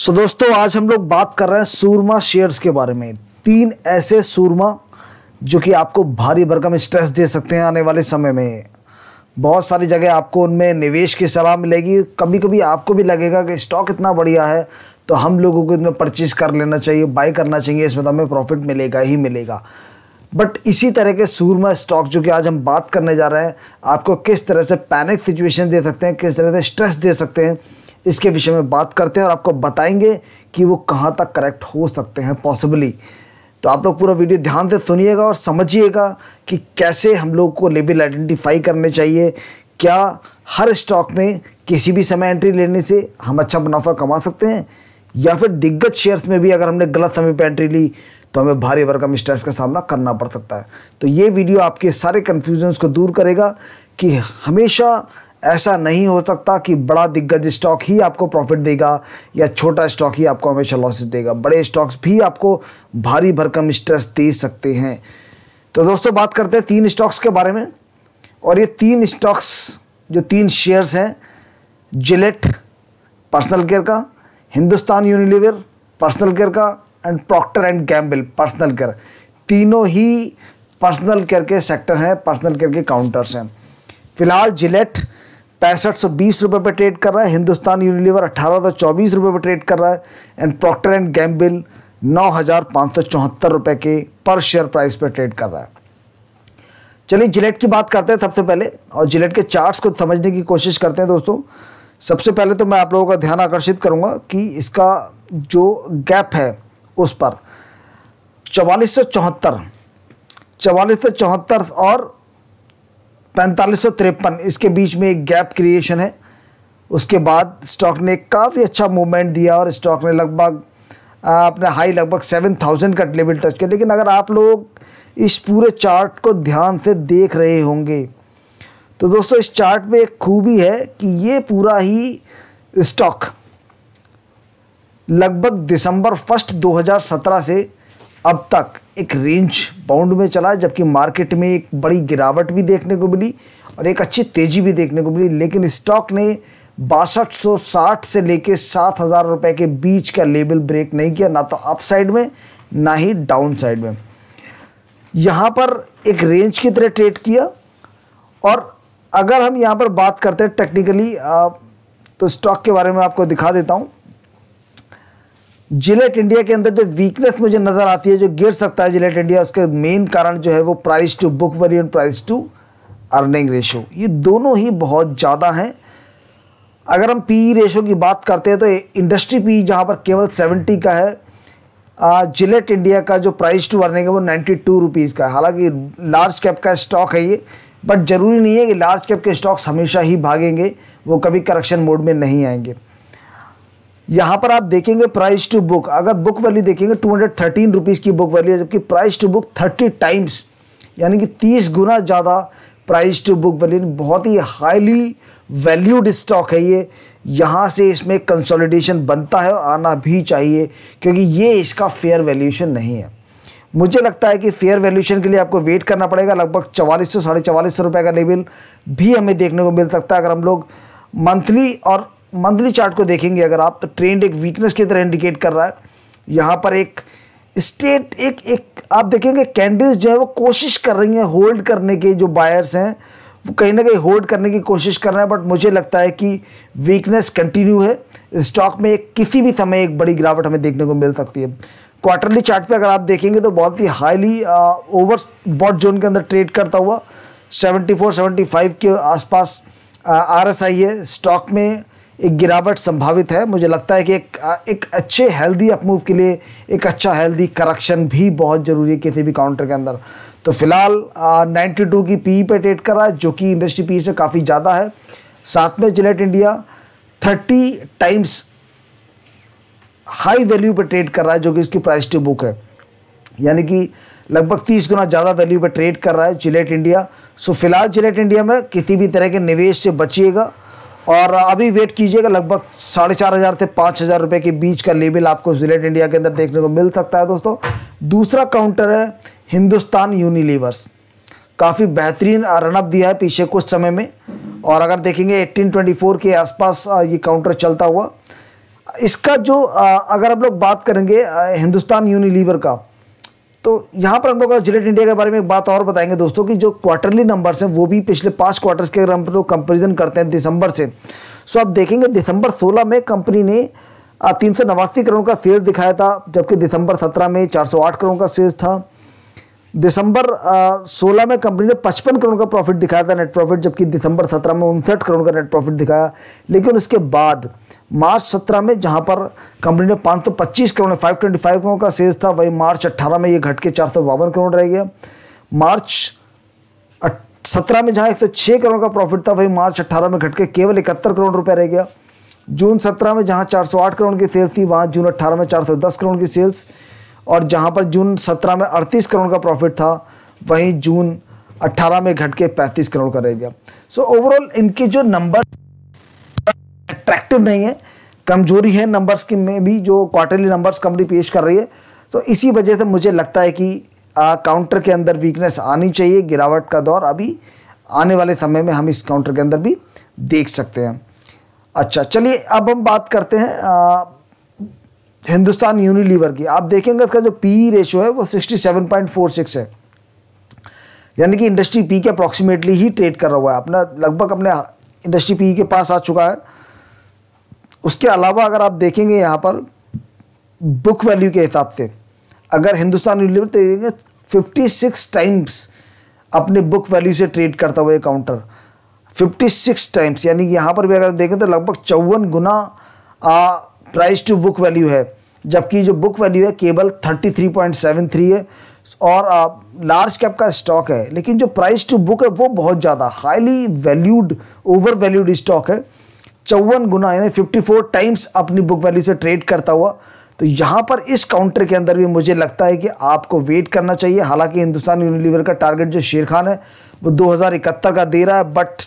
सो so दोस्तों आज हम लोग बात कर रहे हैं सूरमा शेयर्स के बारे में तीन ऐसे सूरमा जो कि आपको भारी भरकम स्ट्रेस दे सकते हैं आने वाले समय में बहुत सारी जगह आपको उनमें निवेश की सलाह मिलेगी कभी कभी आपको भी लगेगा कि स्टॉक इतना बढ़िया है तो हम लोगों को इसमें परचेज कर लेना चाहिए बाई करना चाहिए इसमें तो हमें प्रॉफिट मिलेगा ही मिलेगा बट इसी तरह के सूरमा स्टॉक जो कि आज हम बात करने जा रहे हैं आपको किस तरह से पैनिक सिचुएशन दे सकते हैं किस तरह से स्ट्रेस दे सकते हैं इसके विषय में बात करते हैं और आपको बताएंगे कि वो कहाँ तक करेक्ट हो सकते हैं पॉसिबली तो आप लोग पूरा वीडियो ध्यान से सुनिएगा और समझिएगा कि कैसे हम लोग को लेबल आइडेंटिफाई करने चाहिए क्या हर स्टॉक में किसी भी समय एंट्री लेने से हम अच्छा मुनाफा कमा सकते हैं या फिर दिग्गज शेयर्स में भी अगर हमने गलत समय पर एंट्री ली तो हमें भारी भरकम स्ट्रेस का सामना करना पड़ सकता है तो ये वीडियो आपके सारे कन्फ्यूजन्स को दूर करेगा कि हमेशा ऐसा नहीं हो सकता कि बड़ा दिग्गज स्टॉक ही आपको प्रॉफिट देगा या छोटा स्टॉक ही आपको हमेशा लॉसेस देगा बड़े स्टॉक्स भी आपको भारी भरकम स्ट्रेस दे सकते हैं तो दोस्तों बात करते हैं तीन स्टॉक्स के बारे में और ये तीन स्टॉक्स जो तीन शेयर्स हैं जिलेट पर्सनल केयर का हिंदुस्तान यूनिलीवर पर्सनल केयर का and Procter and Gamble personal care तीनों ही पर्सनल केयर के सेक्टर हैं पर्सनल केयर के काउंटर्स हैं फिलहाल जिलेट पैंसठ सौ बीस रुपये पर ट्रेड कर रहा है हिंदुस्तान यूनिलीवर अठारह सौ चौबीस रुपये पर ट्रेड कर रहा है एंड प्रॉक्टर एंड गैम्बिल नौ हज़ार पाँच सौ चौहत्तर रुपये के पर शेयर प्राइस पर ट्रेड कर रहा है चलिए जिलेट की बात करते हैं सबसे पहले और जिलेट के चार्ट्स को समझने की कोशिश करते हैं दोस्तों सबसे पहले तो मैं आप लोगों का ध्यान आकर्षित करूँगा कि इसका जो गैप है उस पर चवालीस सौ चौहत्तर चवालीस सौ चौहत्तर और पैंतालीस सौ तिरपन इसके बीच में एक गैप क्रिएशन है उसके बाद स्टॉक ने काफ़ी अच्छा मूवमेंट दिया और स्टॉक ने लगभग अपने हाई लगभग सेवन थाउजेंड का लेवल टच किया लेकिन अगर आप लोग इस पूरे चार्ट को ध्यान से देख रहे होंगे तो दोस्तों इस चार्ट में एक खूबी है कि ये पूरा ही स्टॉक लगभग दिसंबर फर्स्ट 2017 से अब तक एक रेंज बाउंड में चला जबकि मार्केट में एक बड़ी गिरावट भी देखने को मिली और एक अच्छी तेज़ी भी देखने को मिली लेकिन स्टॉक ने बासठ से लेके सात हज़ार रुपये के बीच का लेवल ब्रेक नहीं किया ना तो अप साइड में ना ही डाउन साइड में यहाँ पर एक रेंज की तरह ट्रेड किया और अगर हम यहाँ पर बात करते हैं टेक्निकली तो स्टॉक के बारे में आपको दिखा देता हूँ जिलेट इंडिया के अंदर जो वीकनेस मुझे नज़र आती है जो गिर सकता है जिलेट इंडिया उसके मेन कारण जो है वो price to book value and price to earning ratio ये दोनों ही बहुत ज़्यादा हैं अगर हम पी रेशो e की बात करते हैं तो इंडस्ट्री पी जहाँ पर केवल सेवेंटी का है जिलेट इंडिया का जो प्राइस टू अर्निंग है वो नाइन्टी टू रुपीज़ का है हालांकि लार्ज कैप का स्टॉक है ये बट ज़रूरी नहीं है कि लार्ज कैप के स्टॉक्स हमेशा ही भागेंगे वो कभी करेक्शन मोड में नहीं आएंगे यहाँ पर आप देखेंगे प्राइस टू बुक अगर बुक वैल्यू देखेंगे टू हंड्रेड थर्टीन रुपीज़ की बुक वैल्यू है जबकि price to book thirty times यानी कि तीस गुना ज़्यादा प्राइस टू बुक वैल्यू बहुत ही हाईली वैल्यूड स्टॉक है ये यहाँ से इसमें कंसोलिडेशन बनता है और आना भी चाहिए क्योंकि ये इसका फेयर वैल्यूशन नहीं है मुझे लगता है कि फेयर वैल्यूशन के लिए आपको वेट करना पड़ेगा लगभग चवालीस सौ साढ़े चवालीस सौ रुपये का लेवल भी हमें देखने को मिल सकता है अगर हम लोग मंथली और मंथली चार्ट को देखेंगे अगर आप तो ट्रेंड एक वीकनेस की तरह इंडिकेट कर रहा है यहाँ पर एक स्टेट एक एक आप देखेंगे कैंडल्स जो है वो कोशिश कर रही हैं होल्ड करने के जो बायर्स हैं वो कहीं ना कहीं होल्ड करने की कोशिश कर रहे हैं बट मुझे लगता है कि वीकनेस कंटिन्यू है स्टॉक में एक किसी भी समय एक बड़ी गिरावट हमें देखने को मिल सकती है क्वार्टरली चार्ट पे अगर आप देखेंगे तो बहुत ही हाईली ओवर बॉट जोन के अंदर ट्रेड करता हुआ 74 75 के आसपास आर एस आई है स्टॉक में एक गिरावट संभावित है मुझे लगता है कि एक एक अच्छे हेल्दी अपमूव के लिए एक अच्छा हेल्दी करक्शन भी बहुत ज़रूरी है किसी भी काउंटर के अंदर तो फिलहाल नाइन्टी टू की पी e पे ट्रेड कर रहा है जो कि इंडस्ट्री पी e से काफ़ी ज़्यादा है साथ में Gillette India thirty times high value पर ट्रेड कर रहा है जो कि इसकी प्राइस टू बुक है यानी कि लगभग तीस गुना ज़्यादा वैल्यू पर ट्रेड कर रहा है जिलेट इंडिया सो फिलहाल जिलेट इंडिया में किसी भी तरह के निवेश से बचिएगा और अभी वेट कीजिएगा लगभग साढ़े चार हज़ार से पाँच हज़ार रुपये के बीच का लेवल आपको जिलेट इंडिया के अंदर देखने को मिल सकता है दोस्तों दूसरा काउंटर है हिंदुस्तान यूनिलीवर्स काफ़ी बेहतरीन रनअप दिया है पीछे कुछ समय में और अगर देखेंगे 1824 के आसपास ये काउंटर चलता हुआ इसका जो अगर हम लोग बात करेंगे हिंदुस्तान यूनिलीवर का तो यहाँ पर हम लोग जिलेट इंडिया के बारे में एक बात और बताएंगे दोस्तों कि जो क्वार्टरली नंबर्स हैं वो भी पिछले पाँच क्वार्टर्स के अगर हम लोग कंपेरिजन करते हैं दिसंबर से सो आप देखेंगे दिसंबर 16 में कंपनी ने तीन सौ नवासी करोड़ का सेल्स दिखाया था जबकि दिसंबर 17 में 408 करोड़ का सेल्स था दिसंबर सोलह में कंपनी ने पचपन करोड़ का प्रॉफिट दिखाया था नेट प्रॉफिट जबकि दिसंबर सत्रह में उनसठ करोड़ का नेट प्रॉफिट दिखाया लेकिन उसके बाद मार्च 17 में जहां पर कंपनी ने 525 करोड़ 525 करोड़ का सेल्स था वही मार्च 18 में ये घट के चार करोड़ रह गया मार्च सत्रह में जहाँ एक सौ छः करोड़ का प्रॉफिट था वही मार्च अट्ठारह में घट के केवल इकहत्तर करोड़ रुपया रह गया जून सत्रह में जहाँ 408 करोड़ की सेल्स थी वहाँ जून अट्ठारह में 410 करोड़ की सेल्स और जहाँ पर जून सत्रह में अड़तीस करोड़ का प्रॉफिट था वहीं जून अट्ठारह में घट के पैंतीस करोड़ का रह गया सो ओवरऑल इनके जो नंबर अट्रैक्टिव नहीं है कमजोरी है नंबर्स की में भी जो क्वार्टरली नंबर्स कंपनी पेश कर रही है तो इसी वजह से मुझे लगता है कि आ, काउंटर के अंदर वीकनेस आनी चाहिए गिरावट का दौर अभी आने वाले समय में हम इस काउंटर के अंदर भी देख सकते हैं अच्छा चलिए अब हम बात करते हैं आ, हिंदुस्तान यूनिलीवर की आप देखेंगे इसका जो पी रेशो e है वो 67.46 है यानी कि इंडस्ट्री पी के अप्रॉक्सीमेटली ही ट्रेड कर रहा हुआ है अपना लगभग अपने इंडस्ट्री पी e के पास आ चुका है उसके अलावा अगर आप देखेंगे यहाँ पर बुक वैल्यू के हिसाब से अगर हिंदुस्तान तो देखेंगे फिफ्टी सिक्स टाइम्स अपने बुक वैल्यू से ट्रेड करता हुआ काउंटर फिफ्टी सिक्स टाइम्स यानी कि यहाँ पर भी अगर देखें तो लगभग चौवन गुना प्राइस टू बुक वैल्यू है जबकि जो बुक वैल्यू है केवल thirty three point seven three है और लार्ज कैप का स्टॉक है लेकिन जो प्राइस टू बुक है वो बहुत ज़्यादा highly valued overvalued stock है चौवन गुना यानी 54 टाइम्स अपनी बुक वैल्यू से ट्रेड करता हुआ तो यहाँ पर इस काउंटर के अंदर भी मुझे लगता है कि आपको वेट करना चाहिए हालांकि हिंदुस्तान यूनिलीवर का टारगेट जो शेर खान है वो इकहत्तर का दे रहा है बट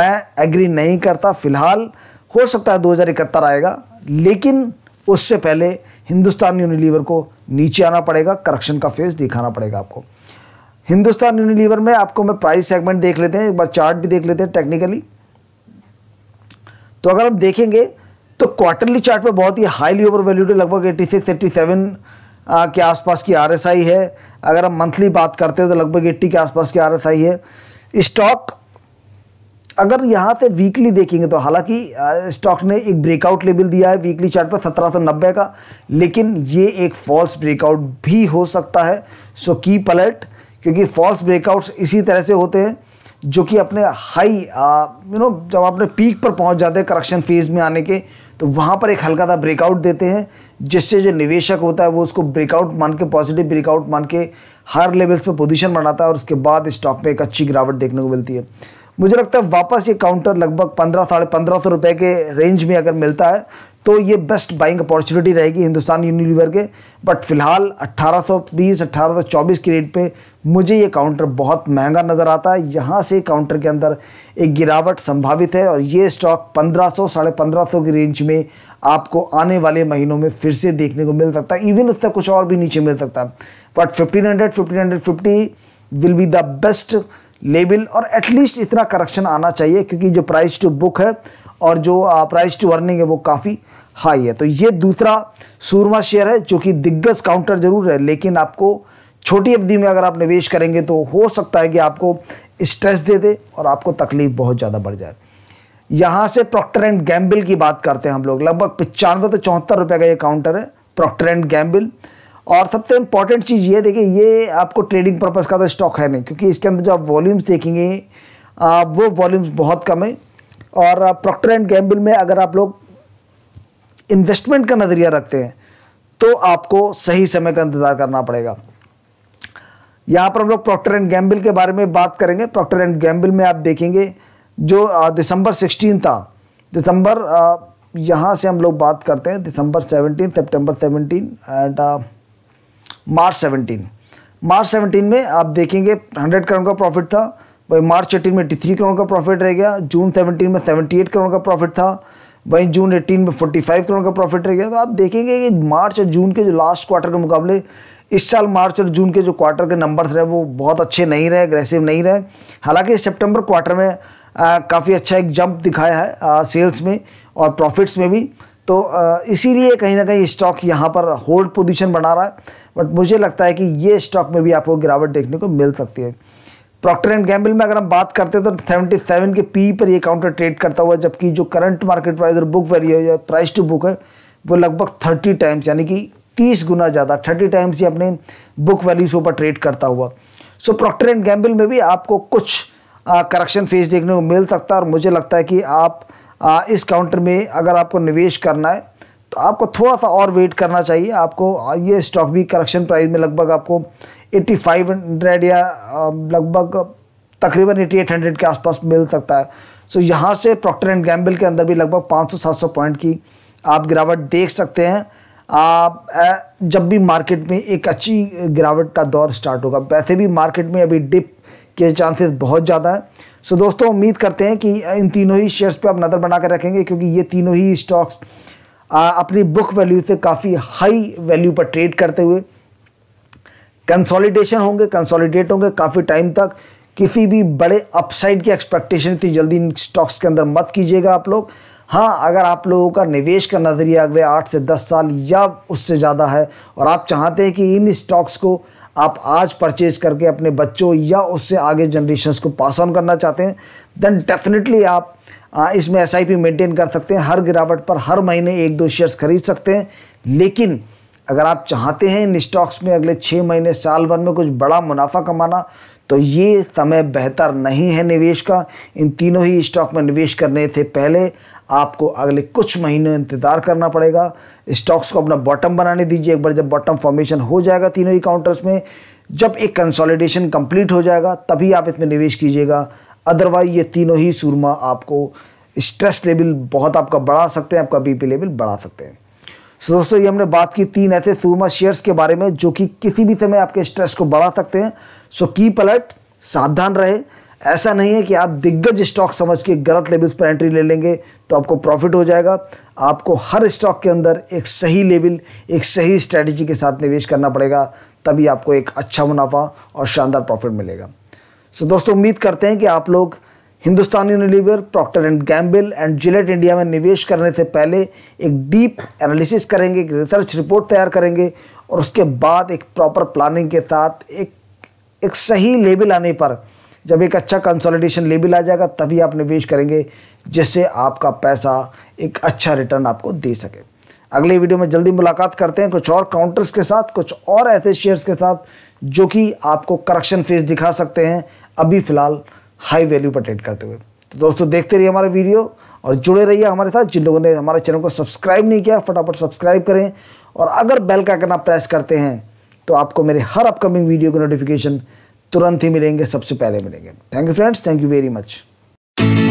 मैं एग्री नहीं करता फिलहाल हो सकता है इकहत्तर आएगा लेकिन उससे पहले हिंदुस्तान यूनिलीवर को नीचे आना पड़ेगा करक्शन का फेस दिखाना पड़ेगा आपको हिंदुस्तान यूनिलीवर में आपको मैं प्राइस सेगमेंट देख लेते हैं एक बार चार्ट भी देख लेते हैं टेक्निकली तो अगर हम देखेंगे तो क्वार्टरली चार्ट पर बहुत ही हाईली ओवर वैल्यूड है लगभग एट्टी सिक्स एट्टी सेवन के आसपास की आर है अगर हम मंथली बात करते हैं तो लगभग एट्टी के आसपास की आर है स्टॉक अगर यहाँ से वीकली देखेंगे तो हालांकि स्टॉक ने एक ब्रेकआउट लेवल दिया है वीकली चार्ट पर नब्बे का लेकिन ये एक फॉल्स ब्रेकआउट भी हो सकता है सो की पलट क्योंकि फॉल्स ब्रेकआउट्स इसी तरह से होते हैं जो कि अपने हाई यू नो जब अपने पीक पर पहुंच जाते हैं करेक्शन फेज़ में आने के तो वहाँ पर एक हल्का सा ब्रेकआउट देते हैं जिससे जो निवेशक होता है वो उसको ब्रेकआउट मान के पॉजिटिव ब्रेकआउट मान के हर लेवल्स पर पोजिशन बनाता है और उसके बाद स्टॉक में एक अच्छी गिरावट देखने को मिलती है मुझे लगता है वापस ये काउंटर लगभग पंद्रह साढ़े पंद्रह सौ रुपये के रेंज में अगर मिलता है तो ये बेस्ट बाइंग अपॉर्चुनिटी रहेगी हिंदुस्तान यूनिलीवर के बट फिलहाल 1820 1824 की रेट पे मुझे ये काउंटर बहुत महंगा नज़र आता है यहाँ से काउंटर के अंदर एक गिरावट संभावित है और ये स्टॉक 1500 सौ साढ़े पंद्रह की रेंज में आपको आने वाले महीनों में फिर से देखने को मिल सकता है इवन उससे कुछ और भी नीचे मिल सकता है but fifteen hundred fifteen hundred fifty will be the best level और एटलीस्ट इतना करेक्शन आना चाहिए क्योंकि जो प्राइस टू बुक है और जो प्राइस टू अर्निंग है वो काफ़ी हाई है तो ये दूसरा सूरमा शेयर है जो कि दिग्गज काउंटर जरूर है लेकिन आपको छोटी अवधि में अगर आप निवेश करेंगे तो हो सकता है कि आपको स्ट्रेस दे दे और आपको तकलीफ बहुत ज़्यादा बढ़ जाए यहाँ से प्रॉक्टर एंड गैम्बिल की बात करते हैं हम लोग लगभग पचानवे तो चौहत्तर रुपये का ये काउंटर है प्रॉक्टर एंड गैम्बिल और सबसे इम्पॉर्टेंट चीज़ ये देखिए ये आपको ट्रेडिंग पर्पज़ का तो स्टॉक है नहीं क्योंकि इसके अंदर जो आप वॉल्यूम्स देखेंगे वो वॉल्यूम्स बहुत कम है और प्रॉक्टर एंड गैम्बल में अगर आप लोग इन्वेस्टमेंट का नज़रिया रखते हैं तो आपको सही समय का इंतज़ार करना पड़ेगा यहाँ पर हम लोग प्रॉक्टर एंड गैम्बल के बारे में बात करेंगे प्रॉक्टर एंड गैम्बल में आप देखेंगे जो दिसंबर सिक्सटीन था दिसंबर यहाँ से हम लोग बात करते हैं December seventeen September seventeen and March 17 March 17 में आप देखेंगे 100 करोड़ का प्रॉफिट था वही मार्च 18 में 83 करोड़ का प्रॉफिट रह गया जून 17 में 78 करोड़ का प्रॉफिट था वहीं जून 18 में 45 करोड़ का प्रॉफिट रह गया तो आप देखेंगे कि मार्च और जून के जो लास्ट क्वार्टर के मुकाबले इस साल मार्च और जून के जो क्वार्टर के नंबर्स रहे वो बहुत अच्छे नहीं रहे अग्रेसिव नहीं रहे हालांकि सेप्टेम्बर क्वार्टर में काफ़ी अच्छा एक जंप दिखाया है आ, सेल्स में और प्रॉफिट्स में भी तो इसीलिए कहीं ना कहीं स्टॉक यहाँ पर होल्ड पोजीशन बना रहा है बट मुझे लगता है कि ये स्टॉक में भी आपको गिरावट देखने को मिल सकती है प्रॉक्टर एंड गैम्बल में अगर हम बात करते हैं तो 77 के पी पर ये काउंटर ट्रेड करता हुआ जबकि जो करंट मार्केट प्राइस और बुक वैल्यू है प्राइस टू बुक है वो लगभग 30 टाइम्स यानी कि 30 गुना ज़्यादा 30 टाइम्स ये अपने बुक वैल्यू से ऊपर ट्रेड करता हुआ सो प्रॉक्टर एंड गैम्बल में भी आपको कुछ करक्शन फेस देखने को मिल सकता है और मुझे लगता है कि आप आ, इस काउंटर में अगर आपको निवेश करना है तो आपको थोड़ा सा और वेट करना चाहिए आपको ये स्टॉक भी करेक्शन प्राइस में लगभग आपको 8500 या लगभग तकरीबन 8800 के आसपास मिल सकता है सो यहाँ से प्रॉक्टर एंड गैम्बल के अंदर भी लगभग 500-700 पॉइंट की आप गिरावट देख सकते हैं आप जब भी मार्केट में एक अच्छी गिरावट का दौर स्टार्ट होगा वैसे भी मार्केट में अभी डिप के चांसेस बहुत ज़्यादा है सो so, दोस्तों उम्मीद करते हैं कि इन तीनों ही शेयर्स पे आप नज़र बना कर रखेंगे क्योंकि ये तीनों ही स्टॉक्स अपनी बुक वैल्यू से काफ़ी हाई वैल्यू पर ट्रेड करते हुए कंसोलिडेशन होंगे कंसोलिडेट होंगे काफ़ी टाइम तक किसी भी बड़े अपसाइड की एक्सपेक्टेशन इतनी जल्दी इन स्टॉक्स के अंदर मत कीजिएगा आप लोग हाँ अगर आप लोगों का निवेश का नज़रिया अगले आठ से दस साल या उससे ज़्यादा है और आप चाहते हैं कि इन स्टॉक्स को आप आज परचेज करके अपने बच्चों या उससे आगे जनरेशन्स को पास ऑन करना चाहते हैं देन डेफिनेटली आप इसमें एस आई मेंटेन कर सकते हैं हर गिरावट पर हर महीने एक दो शेयर्स खरीद सकते हैं लेकिन अगर आप चाहते हैं इन स्टॉक्स में अगले छः महीने साल भर में कुछ बड़ा मुनाफा कमाना तो ये समय बेहतर नहीं है निवेश का इन तीनों ही स्टॉक में निवेश करने से पहले आपको अगले कुछ महीने इंतज़ार करना पड़ेगा स्टॉक्स को अपना बॉटम बनाने दीजिए एक बार जब बॉटम फॉर्मेशन हो जाएगा तीनों ही काउंटर्स में जब एक कंसोलिडेशन कंप्लीट हो जाएगा तभी आप इसमें निवेश कीजिएगा अदरवाइज ये तीनों ही सुरमा आपको स्ट्रेस लेवल बहुत आपका बढ़ा सकते हैं आपका बीपी लेवल बढ़ा सकते हैं सो दोस्तों ये हमने बात की तीन ऐसे सुरमा शेयर्स के बारे में जो कि किसी भी समय आपके स्ट्रेस को बढ़ा सकते हैं सो कीप अलर्ट सावधान रहे ऐसा नहीं है कि आप दिग्गज स्टॉक समझ के गलत लेवल्स पर एंट्री ले लेंगे तो आपको प्रॉफिट हो जाएगा आपको हर स्टॉक के अंदर एक सही लेवल एक सही स्ट्रैटेजी के साथ निवेश करना पड़ेगा तभी आपको एक अच्छा मुनाफा और शानदार प्रॉफिट मिलेगा सो so, दोस्तों उम्मीद करते हैं कि आप लोग Hindustan Unilever Procter and Gamble and Gillette India में निवेश करने से पहले एक डीप एनालिसिस करेंगे एक रिसर्च रिपोर्ट तैयार करेंगे और उसके बाद एक प्रॉपर प्लानिंग के साथ एक एक सही लेवल आने पर जब एक अच्छा कंसोलिडेशन लेवल आ जाएगा तभी आप निवेश करेंगे जिससे आपका पैसा एक अच्छा रिटर्न आपको दे सके अगले वीडियो में जल्दी मुलाकात करते हैं कुछ और काउंटर्स के साथ कुछ और ऐसे शेयर्स के साथ जो कि आपको करक्शन फेज दिखा सकते हैं अभी फ़िलहाल हाई वैल्यू पर ट्रेड करते हुए तो दोस्तों देखते रहिए हमारे वीडियो और जुड़े रहिए हमारे साथ जिन लोगों ने हमारे चैनल को सब्सक्राइब नहीं किया फटाफट सब्सक्राइब करें और अगर बेल का करना प्रेस करते हैं तो आपको मेरे हर अपकमिंग वीडियो की नोटिफिकेशन तुरंत ही मिलेंगे सबसे पहले मिलेंगे thank you friends thank you very much